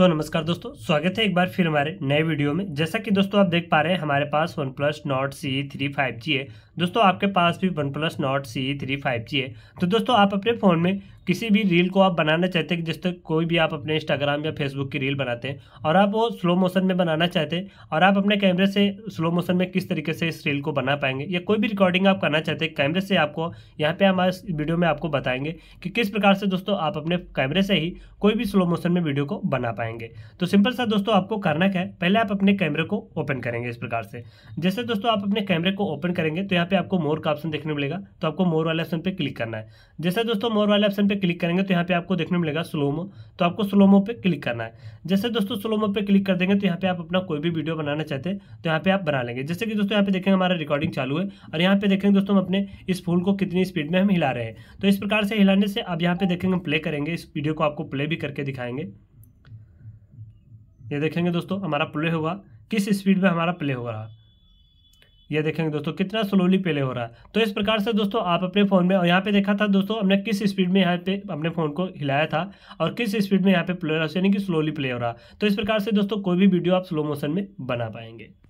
सो so, नमस्कार दोस्तों स्वागत है एक बार फिर हमारे नए वीडियो में जैसा कि दोस्तों आप देख पा रहे हैं हमारे पास one plus Nord C three five G है दोस्तों आपके पास भी one plus Nord C three five G है तो दोस्तों आप अपने फ़ोन में किसी भी रील को आप बनाना चाहते हैं जिससे कोई भी आप अपने इंस्टाग्राम या फेसबुक की रील बनाते हैं और आप वो स्लो मोशन में बनाना चाहते हैं और आप अपने कैमरे से स्लो मोशन में किस तरीके से इस रील को बना पाएंगे या कोई भी रिकॉर्डिंग आप करना चाहते हैं कैमरे से आपको यहाँ पे हम वीडियो में आपको बताएंगे कि किस प्रकार से दोस्तों आप अपने कैमरे से ही कोई भी स्लो मोशन में वीडियो को बना पाएंगे तो सिंपल सा दोस्तों आपको करना क्या है पहले आप अपने कैमरे को ओपन करेंगे इस प्रकार से जैसे दोस्तों आप अपने कैमरे को ओपन करेंगे तो यहाँ पर आपको मोर का ऑप्शन देखने मिलेगा तो आपको मोर वाले ऑप्शन पर क्लिक करना है जैसे दोस्तों मोर वाले ऑप्शन पर क्लिक करेंगे तो यहाँ पे आपको देखने मिलेगा स्लोमो तो आपको स्लोमो पे क्लिक करना है जैसे दोस्तों स्लोमो पे क्लिक कर देंगे तो यहाँ पे आप अपना कोई भी वीडियो बनाना चाहते हैं तो यहाँ पे आप बना लेंगे जैसे कि दोस्तों यहाँ पे देखेंगे हमारा रिकॉर्डिंग चालू है और यहाँ पे देखेंगे दोस्तों हम अपने इस फूल को कितनी स्पीड में हम हिला रहे हैं तो इस प्रकार से हिलाने से अब यहाँ पे देखेंगे हम प्ले करेंगे इस वीडियो को आपको प्ले भी करके दिखाएंगे ये देखेंगे दोस्तों हमारा प्ले होगा किस स्पीड में हमारा प्ले हो रहा ये देखेंगे दोस्तों कितना स्लोली प्ले हो रहा है तो इस प्रकार से दोस्तों आप अपने फ़ोन में और यहाँ पे देखा था दोस्तों हमने किस स्पीड में यहाँ पे अपने फ़ोन को हिलाया था और किस स्पीड में यहाँ पे प्ले हो रहा है यानी कि स्लोली प्ले हो रहा तो इस प्रकार से दोस्तों कोई भी वीडियो आप स्लो मोशन में बना पाएंगे